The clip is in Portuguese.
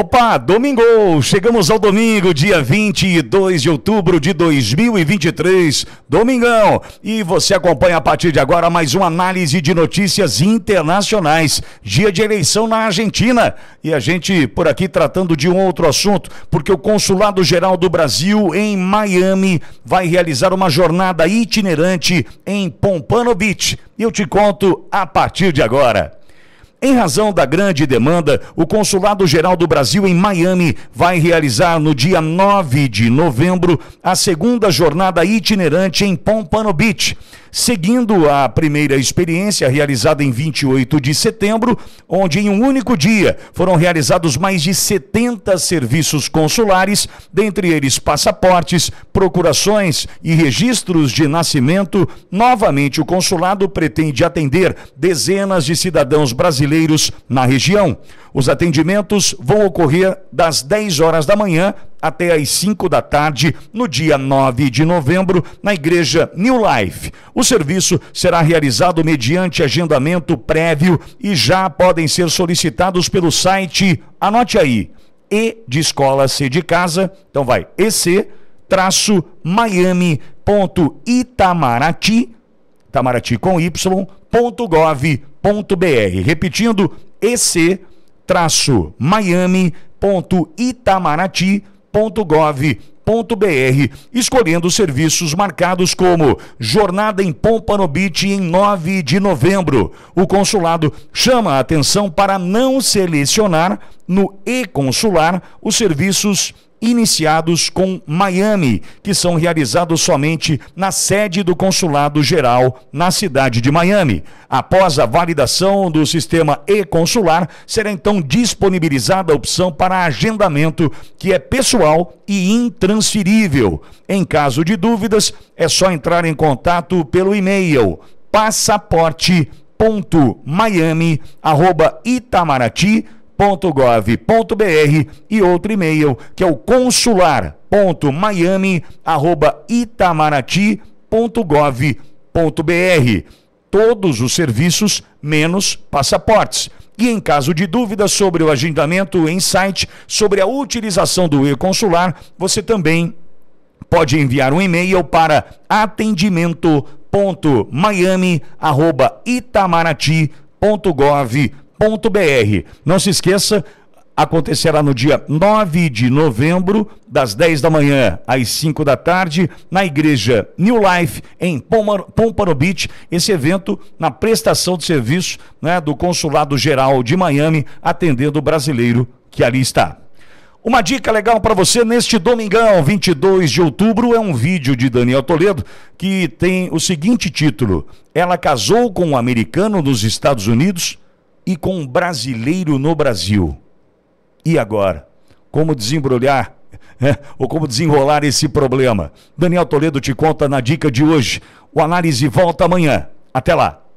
Opa, domingo! Chegamos ao domingo, dia 22 de outubro de 2023, domingão! E você acompanha a partir de agora mais uma análise de notícias internacionais. Dia de eleição na Argentina. E a gente por aqui tratando de um outro assunto, porque o Consulado Geral do Brasil em Miami vai realizar uma jornada itinerante em Pompano Beach. E eu te conto a partir de agora. Em razão da grande demanda, o Consulado Geral do Brasil em Miami vai realizar no dia 9 de novembro a segunda jornada itinerante em Pompano Beach seguindo a primeira experiência realizada em 28 de setembro, onde em um único dia foram realizados mais de 70 serviços consulares, dentre eles passaportes, procurações e registros de nascimento. Novamente, o consulado pretende atender dezenas de cidadãos brasileiros na região. Os atendimentos vão ocorrer das 10 horas da manhã até às 5 da tarde, no dia 9 de novembro, na Igreja New Life. O serviço será realizado mediante agendamento prévio e já podem ser solicitados pelo site, anote aí, e de escola C de casa, então vai, EC, traço, Itamaraty com Y, ponto gov, ponto br. Repetindo, ec, traço, miami, ponto www.gov.br, escolhendo serviços marcados como Jornada em Pompano Beach em 9 de novembro. O consulado chama a atenção para não selecionar no e-consular os serviços iniciados com Miami, que são realizados somente na sede do Consulado Geral na cidade de Miami. Após a validação do sistema e-consular, será então disponibilizada a opção para agendamento, que é pessoal e intransferível. Em caso de dúvidas, é só entrar em contato pelo e-mail passaporte.miami@itamaraty.com .gov.br e outro e-mail que é o consular.miami@itamarati.gov.br. Todos os serviços menos passaportes. E em caso de dúvida sobre o agendamento em site, sobre a utilização do e-consular, você também pode enviar um e-mail para atendimento.miami@itamarati.gov.br www.cultura.br. Não se esqueça, acontecerá no dia 9 de novembro, das 10 da manhã às 5 da tarde, na igreja New Life, em Pompano Beach, esse evento na prestação de serviço né, do Consulado Geral de Miami, atendendo o brasileiro que ali está. Uma dica legal para você neste domingão, 22 de outubro, é um vídeo de Daniel Toledo que tem o seguinte título: Ela casou com um americano nos Estados Unidos e com um brasileiro no Brasil. E agora? Como desembrulhar é, ou como desenrolar esse problema? Daniel Toledo te conta na dica de hoje. O análise volta amanhã. Até lá.